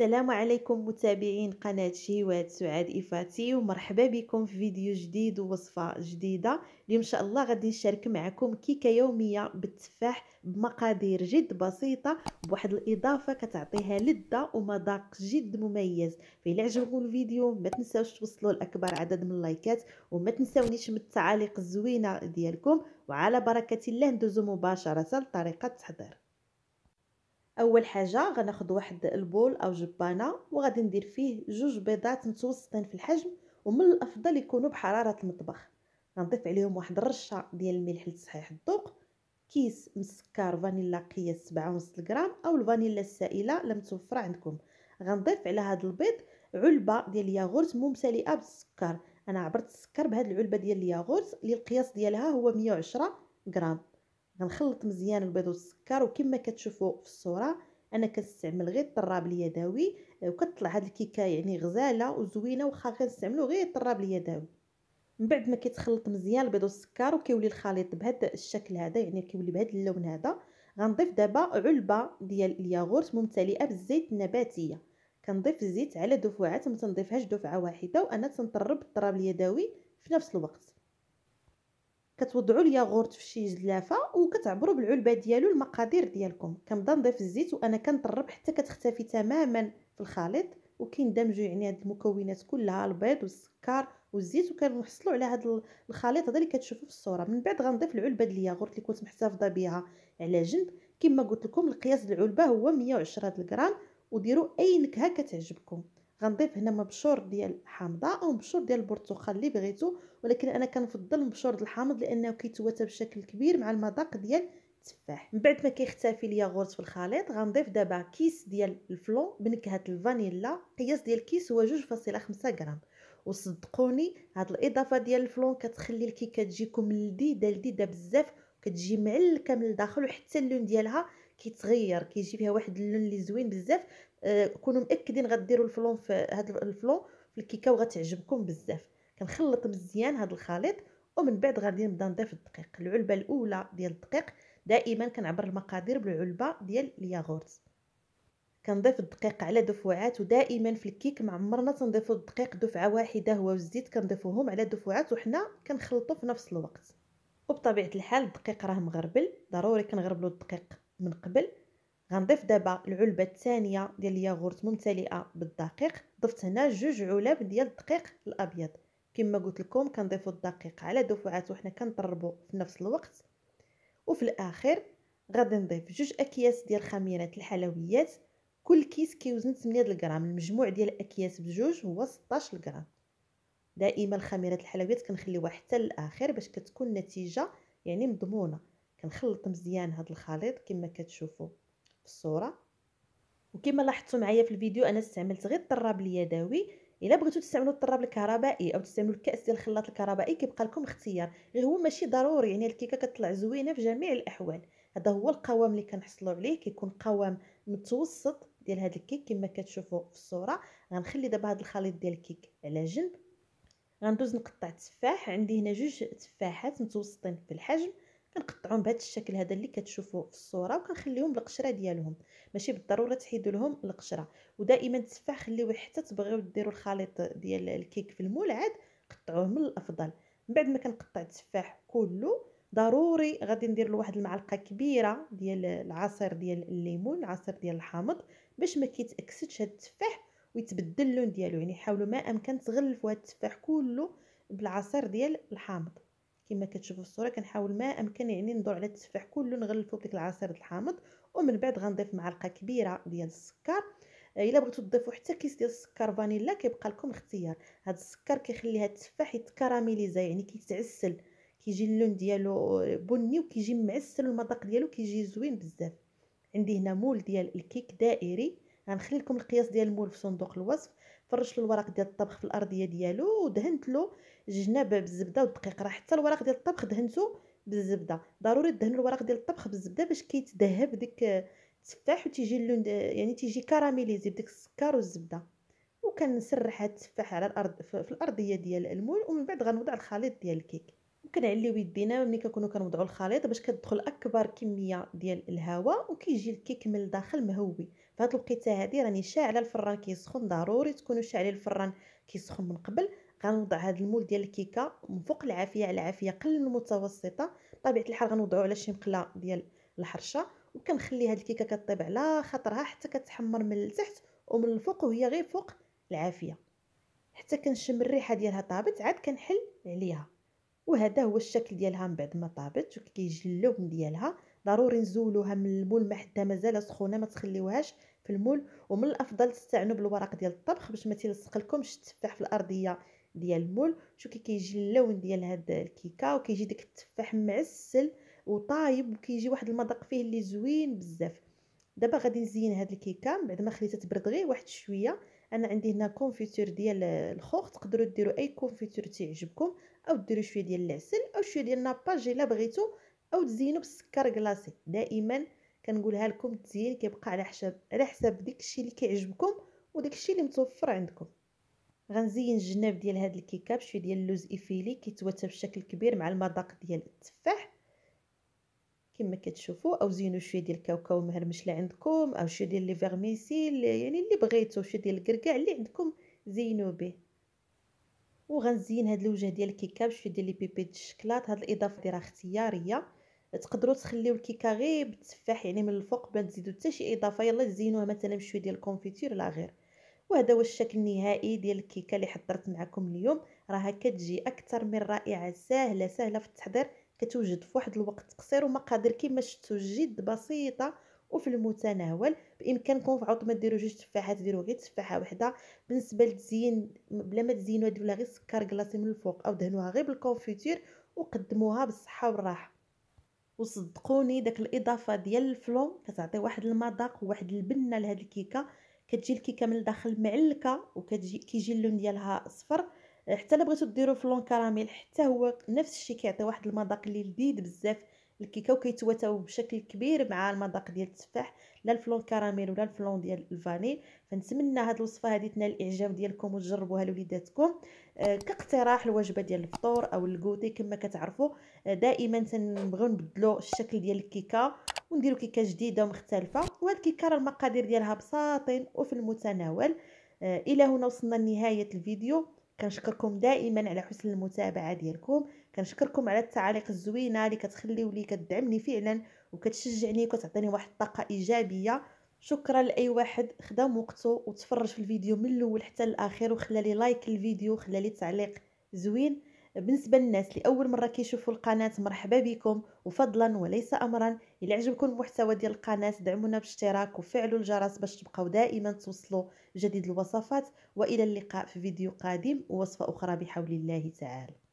السلام عليكم متابعين قناة شهيوات سعاد إفاتي ومرحبا بكم في فيديو جديد ووصفة جديدة اليوم إن شاء الله غادي نشارك معكم كيكة يومية بالتفاح بمقادير جد بسيطة بواحد الإضافة كتعطيها لذة ومذاق جد مميز فإلا عجبكم الفيديو ما تنساوش توصلوا لأكبر عدد من اللايكات وما تنساونيش من التعاليق الزوينة ديالكم وعلى بركة الله ندوزو مباشرة لطريقة التحضير اول حاجه غناخذ واحد البول او جبانه وغادي ندير فيه جوج بيضات متوسطين في الحجم ومن الافضل يكونوا بحراره المطبخ غنضيف عليهم واحد الرشه ديال الملح لتصحيح الذوق كيس من السكر فانيلا قياس ونص غرام او الفانيلا السائله لم توفر عندكم غنضيف على هذا البيض علبه ديال الياغورت ممتلئه بالسكر انا عبرت السكر بهذه العلبه ديال الياغورت اللي القياس ديالها هو 110 غرام غنخلط مزيان البيض والسكر وكما كتشوفوا في الصوره انا كنستعمل غير الطراب اليدوي وكتطلع هاد الكيكه يعني غزاله وزوينه واخا كنستعملو غير الطراب اليدوي من بعد ما كيتخلط مزيان البيض والسكر وكيولي الخليط بهذا الشكل هذا يعني كيولي بهذا اللون هذا غنضيف دابا علبه ديال الياغورت ممتلئه بالزيت النباتيه كنضيف الزيت على دفوعات ما تنضيفهاش دفعه واحده وانا تنطرب الطراب اليدوي في نفس الوقت كتوضعوا الياغورت في شي جلافه وكتعبروا بالعلبه ديالو المقادير ديالكم كنبدا نضيف الزيت وانا كنطرب حتى كتختفي تماما في الخليط وكيندمجوا يعني هاد المكونات كلها البيض والسكر والزيت وكنحصلوا على هاد الخليط هذا اللي كتشوفوا في الصوره من بعد غنضيف العلبه ديال الياغورت اللي كنت محتفظه بها على جنب كما قلت لكم القياس العلبه هو 110 غرام وديروا اي نكهه كتعجبكم غنضيف هنا مبشور ديال الحامضه او مبشور ديال البرتقال اللي بغيتو ولكن انا كنفضل مبشور ديال الحامض لانه كيتواتى بشكل كبير مع المذاق ديال التفاح من بعد ما كيختفي الياغورت في الخليط غنضيف دابا كيس ديال الفلون بنكهه الفانيلا القياس ديال الكيس هو 2.5 غرام وصدقوني هاد الاضافه ديال الفلون كتخلي الكيكه تجيكم لذيذه لذيذه بزاف كتجي معلكه من الداخل وحتى اللون ديالها كيتغير كيجي فيها واحد اللون اللي زوين بزاف آه، كونوا مأكدين غديروا الفلون في هذا الفلون في الكيكه وغتعجبكم بزاف كنخلط مزيان هذا الخليط ومن بعد غادي نبدا نضيف الدقيق العلبه الاولى ديال الدقيق دائما كنعبر المقادير بالعلبه ديال الياغورت كنضيف الدقيق على دفعات ودائما في الكيك ما عمرنا تنضيفوا الدقيق دفعه واحده هو والزيت كنضيفوهم على دفعات وحنا كنخلطوا في نفس الوقت وبطبيعه الحال الدقيق راه مغربل ضروري كنغربلو الدقيق من قبل غنضيف دابا العلبه الثانيه ديال الياغورت ممتلئه بالدقيق ضفت هنا جوج علب ديال الدقيق الابيض كما قلت لكم كنضيفوا الدقيق على دفعات وحنا كنطربوا في نفس الوقت وفي الاخر غادي نضيف جوج اكياس ديال خميره الحلويات كل كيس كيوزن 8 غرام المجموع ديال الاكياس بجوج هو 16 غرام دائما خميره الحلويات كنخليوها حتى للاخر باش كتكون النتيجه يعني مضمونه كنخلط مزيان هذا الخليط كما كتشوفوا الصوره وكما لاحظتوا معايا في الفيديو انا استعملت غير الطراب اليدوي الا بغيتو تستعملوا الطراب الكهربائي او تستعملوا الكاس ديال الخلاط الكهربائي كيبقى لكم اختيار غير هو ماشي ضروري يعني الكيكه كتطلع زوينه في جميع الاحوال هذا هو القوام اللي كنحصلوا عليه كيكون قوام متوسط ديال هذا الكيك كما كتشوفوا في الصوره غنخلي دابا هذا الخليط ديال الكيك على جنب غندوز نقطع تفاح عندي هنا جوج تفاحات متوسطين في الحجم كنقطعهم بهذا الشكل هذا اللي كتشوفوا في الصوره وكنخليهم بالقشره ديالهم ماشي بالضروره تحيدوا لهم القشره ودائما التفاح خليوه حتى تبغيو ديروا الخليط ديال الكيك في المول عاد قطعوه من الافضل من بعد ما كنقطع التفاح كله ضروري غادي ندير له واحد المعلقه كبيره ديال العصير ديال الليمون العصير ديال الحامض باش ما كيتاكسدش هاد التفاح ويتبدل اللون ديالو يعني حاولوا ما امكن تغلفوا هاد التفاح كله بالعصير ديال الحامض كما كتشوفوا في الصوره كنحاول ما امكن يعني ندور على التفاح كله نغلفو بديك العصير الحامض ومن بعد غنضيف معلقه كبيره ديال السكر آه، الا بغيتو تضيفوا حتى كيس ديال السكر فانيلا كيبقى لكم اختيار هذا السكر كيخلي هذا التفاح يتكراميليزا يعني كيتعسل كيجي اللون ديالو آه، بني وكيجي معسل المذاق ديالو كيجي زوين بزاف عندي هنا مول ديال الكيك دائري غنخلي لكم القياس ديال المول في صندوق الوصف فرش له الورق ديال الطبخ في الارضيه ديالو ودهنت له جناب بالزبده والدقيق راه حتى الورق ديال الطبخ دهنته بالزبده ضروري تدهن الورق ديال الطبخ بالزبده باش كيتذهب ديك التفاح وتيجي اللون يعني تيجي كراميليزي بديك السكر والزبده وكنسرح هاد التفاح على الارض في الارضيه ديال المول ومن بعد غنوضع الخليط ديال الكيك وكنعليو يدينا ملي كنكونوا كنوضعوا الخليط باش كتدخل اكبر كميه ديال الهواء وكيجي الكيك من الداخل مهوي فهاد الوقيته هذه راني شاعله الفران كيسخن ضروري تكونوا شاعلين الفران كيسخن من قبل غنوضع هاد المول ديال الكيكه من فوق العافيه على عافيه قل المتوسطه بطبيعه الحال غنوضعو على شي مقله ديال الحرشه وكنخلي هاد الكيكه كطيب على خاطرها حتى كتحمر من التحت ومن الفوق وهي غير فوق العافيه حتى كنشم الريحه ديالها طابت عاد كنحل عليها وهذا هو الشكل ديالها من بعد ما طابت وكيجي اللون ديالها ضروري نزولوها من المول ما حتى مازال سخونه ما تخليوهاش في المول ومن الافضل تستعنوا بالورق ديال الطبخ باش ما لكمش التفاح في الارضيه ديال المول شو كي كيجي اللون ديال هاد الكيكه وكيجي داك التفاح معسل وطايب وكيجي واحد المذاق فيه اللي زوين بزاف دابا غادي نزين هاد الكيكه بعد ما خليتها تبرد غير واحد شويه انا عندي هنا كونفيتور ديال الخوخ تقدروا ديروا اي كونفيتور تيعجبكم او ديروا شويه ديال العسل او شويه ديال ناباج الا بغيتو او تزينوا بالسكر كلاصي دائما كنقولها لكم التزيين كيبقى على حساب على حساب داكشي اللي كيعجبكم وداكشي اللي متوفر عندكم غنزين الجناب ديال هاد الكيكه بشويه ديال اللوز ايفيلي كيتواتى بشكل كبير مع المذاق ديال التفاح كما كتشوفوا او زينوا شويه ديال الكاوكاو مهرمش اللي عندكم او شويه ديال لي فيرميسيل يعني اللي بغيتو شويه ديال الكركاع اللي عندكم زينوا به وغنزين هاد الوجه ديال الكيكه بشويه ديال لي بيبي ديال الشكلاط هاد الاضافه دي راه اختياريه تقدروا تخليو الكيكه غير بالتفاح يعني من الفوق بلا تزيدوا حتى شي اضافه يلا تزينوها مثلا بشويه ديال الكونفيتير لا غير وهذا هو الشكل النهائي ديال الكيكه اللي حضرت معكم اليوم راها كتجي اكثر من رائعه سهله سهله في التحضير كتوجد في واحد الوقت قصير ومقادير كما شفتوا جد بسيطه وفي المتناول بامكانكم في عوض ما ديروا جوج تفاحات ديروا غير تفاحه وحده بالنسبه للتزيين بلا ما تزينوها ديروا غير سكر كلاصي من الفوق او دهنوها غير بالكونفيتير وقدموها بالصحه والراحه وصدقوني داك الاضافه ديال الفلون كتعطي واحد المذاق وواحد البنه لهاد الكيكه كتجي الكيكه من الداخل معلكه وكتجي كيجي اللون ديالها اصفر حتى الا بغيتو ديروا فلون كراميل حتى هو نفس الشيء كيعطي واحد المذاق اللي لذيذ بزاف الكيكاو كيتواتاو بشكل كبير مع المذاق ديال التفاح لا الفلون كراميل ولا الفلون ديال الفاني فنتمنى هاد الوصفه هذه تنال الاعجاب ديالكم وتجربوها لوليداتكم آه، كاقتراح الوجبه ديال الفطور او الكوتي كما كتعرفوا آه، دائما تنبغيو نبدلو الشكل ديال الكيكه ونديرو كيكه جديده ومختلفه وهاد الكيكه راه المقادير ديالها بساطين وفي المتناول آه، الى هنا وصلنا لنهايه الفيديو كنشكركم دائما على حسن المتابعه ديالكم كنشكركم على التعاليق الزوينه اللي كتخليو لي كتدعمني فعلا وكتشجعني وكتعطيني واحد الطاقه ايجابيه شكرا لاي واحد خدم وقته وتفرج في الفيديو من الاول حتى الاخير وخلى لي لايك الفيديو وخلى لي تعليق زوين بالنسبه للناس اللي اول مره كيشوفوا القناه مرحبا بكم وفضلا وليس امرا الى عجبكم المحتوى ديال القناه دعمونا بالاشتراك وفعلوا الجرس باش تبقاو دائما توصلوا جديد الوصفات والى اللقاء في فيديو قادم ووصفه اخرى بحول الله تعالى